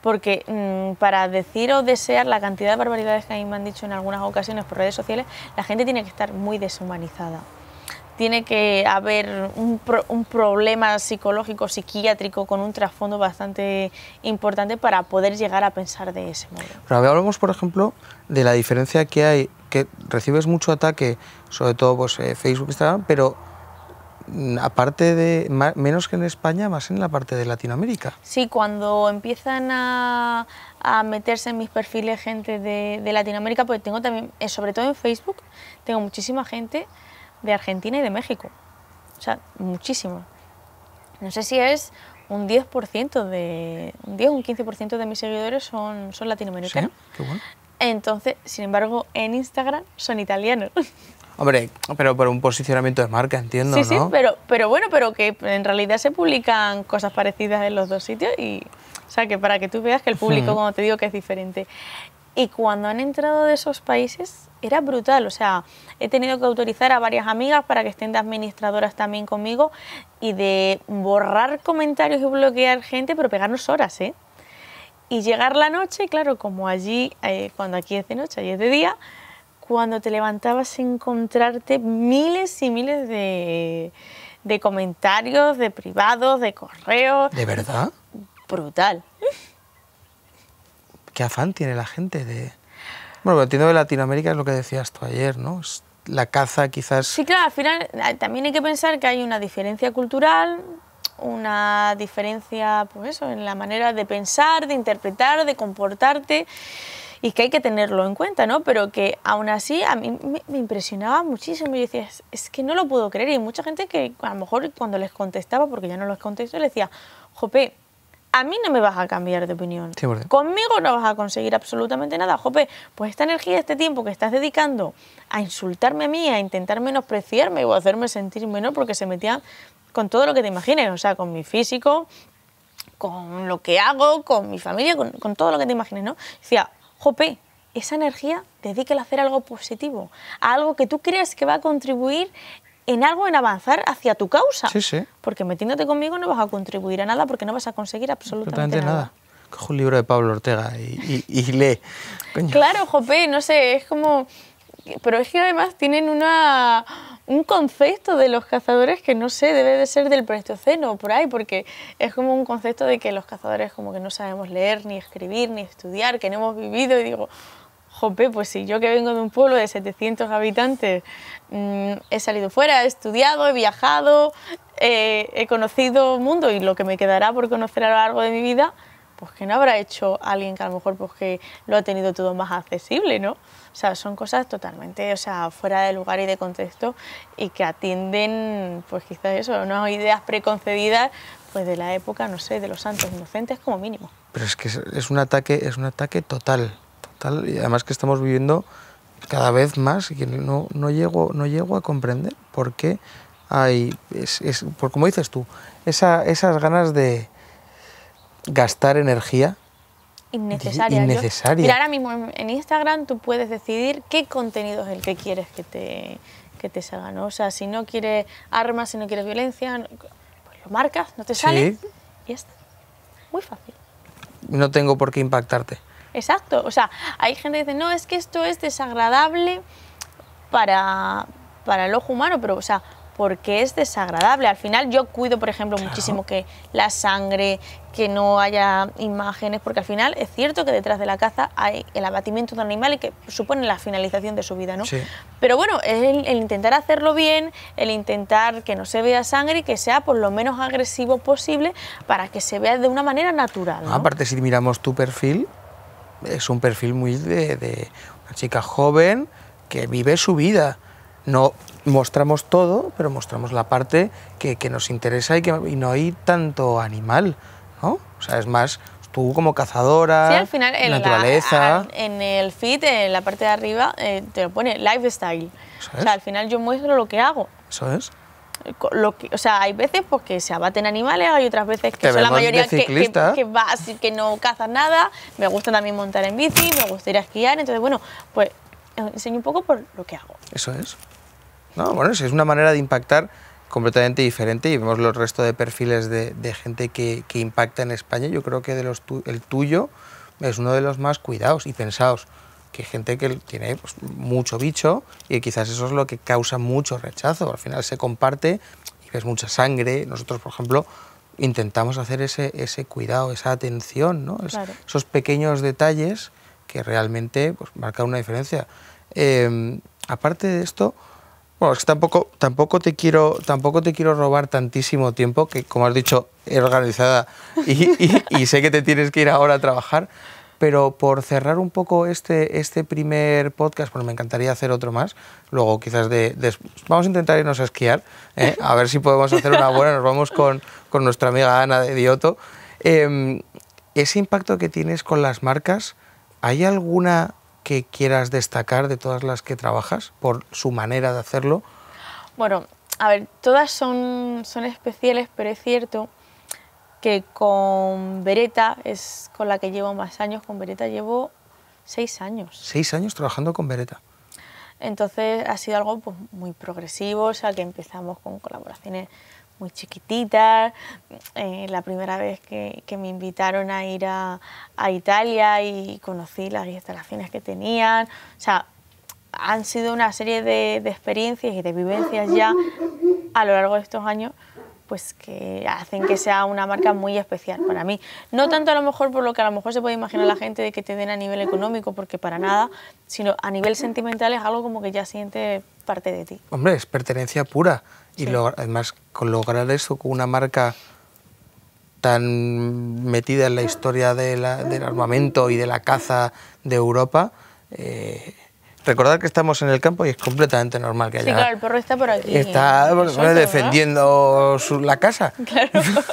S1: Porque mm, para decir o desear la cantidad de barbaridades que a mí me han dicho en algunas ocasiones por redes sociales, la gente tiene que estar muy deshumanizada tiene que haber un, problema psicológico, psiquiátrico con un trasfondo bastante importante para poder llegar a pensar de ese modo.
S2: Pero hablamos, por ejemplo, de la diferencia que hay, que recibes mucho ataque, sobre todo pues, eh, Facebook, Instagram, pero mm, aparte de menos que en España, más en la parte de Latinoamérica.
S1: Sí, cuando empiezan a, meterse en mis perfiles gente de, Latinoamérica, ...porque tengo también, eh, sobre todo en Facebook, tengo muchísima gente de Argentina y de México. O sea, muchísimo. No sé si es un 10% de... un 10 un 15% de mis seguidores son, son latinoamericanos. Entonces, sin embargo, en Instagram son italianos.
S2: Hombre, pero por un posicionamiento de marca, entiendo, sí, ¿no? Sí, pero,
S1: pero bueno, pero que en realidad se publican cosas parecidas en los dos sitios y... O sea, que para que tú veas que el público, como te digo, que es diferente y cuando han entrado de esos países era brutal, o sea, he tenido que autorizar a varias amigas para que estén de administradoras también conmigo y de borrar comentarios y bloquear gente, pero pegarnos horas, ¿eh? Y llegar la noche, claro, como allí, eh, cuando aquí es de noche, allí es de día, cuando te levantabas encontrarte miles y miles de, de comentarios, de privados, de correos. ¿De verdad? Brutal
S2: qué afán tiene la gente de... Bueno, entiendo de Latinoamérica es lo que decías tú ayer, ¿no? La caza quizás... Sí,
S1: claro, al final eh, también hay que pensar que hay una diferencia cultural, una diferencia, pues eso, en la manera de pensar, de interpretar, de comportarte y que hay que tenerlo en cuenta, ¿no? Pero que aún así a mí me, impresionaba muchísimo. y decía, es, que no lo puedo creer. Y mucha gente que a lo mejor cuando les contestaba, porque ya no los contesto, le decía, jope, a mí no me vas a cambiar de opinión. Conmigo no vas a conseguir absolutamente nada. Jope, pues esta energía, este tiempo que estás dedicando a insultarme a mí, a intentar menospreciarme o hacerme sentir menos porque se metía... con todo lo que te imagines, o sea, con mi físico, con lo que hago, con mi familia, con, todo lo que te imagines, ¿no? Decía, jope, esa energía dedíquela a hacer algo positivo, a algo que tú creas que va a contribuir en algo, en avanzar hacia tu causa. Sí, sí. Porque metiéndote conmigo no vas a contribuir a nada porque no vas a conseguir absolutamente nada. nada.
S2: un libro de Pablo Ortega y, lee.
S1: Claro, Jope, no sé, es como... Pero es que además tienen una, un concepto de los cazadores que no sé, debe de ser del Pleistoceno por ahí, porque es como un concepto de que los cazadores como que no sabemos leer, ni escribir, ni estudiar, que no hemos vivido y digo, jope, pues si yo que vengo de un pueblo de 700 habitantes, mm, he salido fuera, he estudiado, he viajado, eh, he conocido mundo y lo que me quedará por conocer a lo largo de mi vida, pues que no habrá hecho alguien que a lo mejor pues lo ha tenido todo más accesible, ¿no? O sea, son cosas totalmente, o sea, fuera de lugar y de contexto y que atienden, pues quizás eso, unas ideas preconcebidas, pues de la época, no sé, de los santos inocentes como mínimo.
S2: Pero es que es un ataque, es un ataque total y además que estamos viviendo cada vez más y que no, llego, no llego a comprender por qué hay, es, es, por, como dices tú, esa, esas ganas de gastar energía
S1: innecesaria. ahora mismo en Instagram tú puedes decidir qué contenido es el que quieres que te, que te salgan. O sea, si no quieres armas, si no quieres violencia, pues lo marcas, no te sale y ya está. Muy fácil.
S2: No tengo por qué impactarte.
S1: Exacto, o sea, hay gente que dice, no, es que esto es desagradable para, para el ojo humano, pero, o sea, porque es desagradable. Al final yo cuido, por ejemplo, muchísimo que la sangre, que no haya imágenes, porque al final es cierto que detrás de la caza hay el abatimiento de un animal y que supone la finalización de su vida, ¿no? Sí. Pero bueno, el, el, intentar hacerlo bien, el intentar que no se vea sangre y que sea por lo menos agresivo posible para que se vea de una manera natural.
S2: Aparte, si miramos tu perfil, es un perfil muy de, una chica joven que vive su vida. No mostramos todo, pero mostramos la parte que, nos interesa y que no hay tanto animal, ¿no? O sea, es más tú como cazadora, sí, al final, en naturaleza.
S1: en el feed, en la parte de arriba, eh, te lo pone lifestyle. o sea, al final yo muestro lo que hago. Eso es. Lo que, o sea, hay veces porque pues, se abaten animales, hay otras veces que son la mayoría que, que, que no cazan nada. Me gusta también montar en bici, me gustaría esquiar. Entonces, bueno, pues enseño un poco por lo que hago.
S2: Eso es. No, bueno, es una manera de impactar completamente diferente y vemos los resto de perfiles de, gente que, impacta en España. Yo creo que de los el tuyo es uno de los más cuidados y pensados que hay gente que tiene pues, mucho bicho y quizás eso es lo que causa mucho rechazo. Al final se comparte y ves mucha sangre. Nosotros, por ejemplo, intentamos hacer ese, ese cuidado, esa atención, esos pequeños detalles que realmente pues, marcan una diferencia. Em, aparte de esto, bueno, tampoco, tampoco, te quiero, tampoco te quiero robar tantísimo tiempo, que como has dicho, es organizada y sé que te tienes que ir ahora a trabajar pero por cerrar un poco este, este primer podcast, bueno, me encantaría hacer otro más, luego quizás de, vamos a intentar irnos a esquiar, ¿eh? a ver si podemos hacer una buena, nos vamos con, nuestra amiga Ana de Dioto. Em, ese impacto que tienes con las marcas, ¿hay alguna que quieras destacar de todas las que trabajas por su manera de hacerlo?
S1: Bueno, a ver, todas son, son especiales, pero es cierto que con Beretta, es con la que llevo más años, con Beretta llevo seis años.
S2: Seis años trabajando con Beretta.
S1: Entonces ha sido algo pues, muy progresivo, o sea que empezamos con colaboraciones muy chiquititas. Eh, la primera vez que, que, me invitaron a ir a, Italia y conocí las instalaciones que tenían. O sea, han sido una serie de experiencias y de vivencias ya a lo largo de estos años pues que hacen que sea una marca muy especial para mí. No tanto a lo mejor por lo que a lo mejor se puede imaginar la gente de que te den a nivel económico, porque para nada, sino a nivel sentimental es algo como que ya siente parte de ti.
S2: Hombre, es pertenencia pura. Y además, con lograr eso con una marca tan metida en la historia del armamento y de la caza de Europa, eh, recordar que estamos en el campo y es completamente normal que haya. Sí, claro, el
S1: perro está por aquí. Está
S2: defendiendo la casa.
S1: Claro.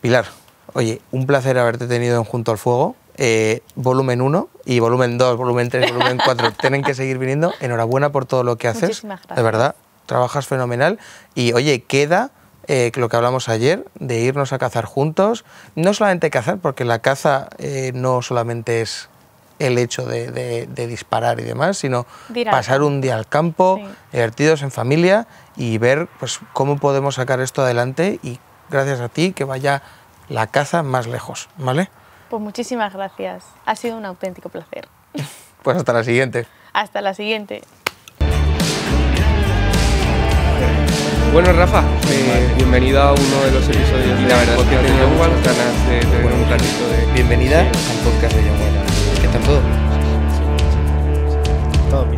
S2: Pilar, oye, un placer haberte tenido en Junto al Fuego. Eh, volumen 1 y volumen 2, volumen 3, volumen 4 tienen que seguir viniendo. Enhorabuena por todo lo que haces. Muchísimas gracias. De verdad, trabajas fenomenal. Y oye, queda eh, lo que hablamos ayer, de irnos a cazar juntos. No solamente cazar, porque la caza eh, no solamente es el hecho de, disparar y demás, sino pasar un día al campo, divertidos en familia y ver pues, cómo podemos sacar esto adelante y gracias a ti que vaya la caza más lejos, ¿vale?
S1: Pues muchísimas gracias, ha sido un auténtico placer.
S2: pues hasta la siguiente.
S1: Hasta la siguiente.
S2: Bueno, Rafa, eh, bienvenido a uno de los episodios y la verdad que de un de... Bienvenida al podcast de Young ¿Qué tal todo?
S1: Todo bien.